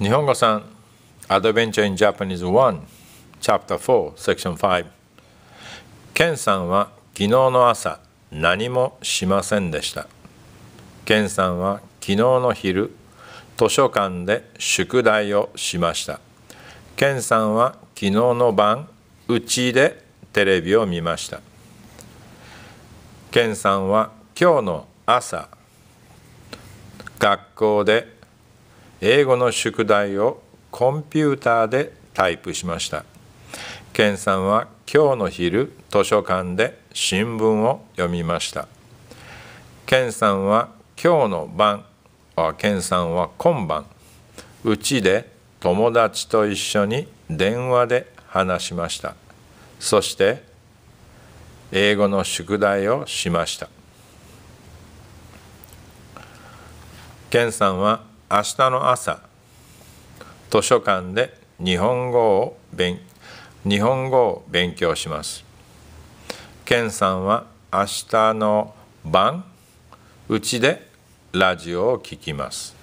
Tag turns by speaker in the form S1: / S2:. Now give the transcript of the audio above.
S1: 日本語さん Adventure in Japanese 1 Chapter 4 Section 5ケンさんは昨日の朝何もしませんでしたケンさんは昨日の昼図書館で宿題をしましたケンさんは昨日の晩うちでテレビを見ましたケンさんは今日の朝学校で英語の宿題をコンピューターでタイプしましたケンさんは今日の昼図書館で新聞を読みましたケンさんは今日の晩ケンさんは今晩うちで友達と一緒に電話で話しましたそして英語の宿題をしましたケンさんは明日の朝図書館で日本語を勉日本語を勉強します健さんは明日の晩うちでラジオを聴きます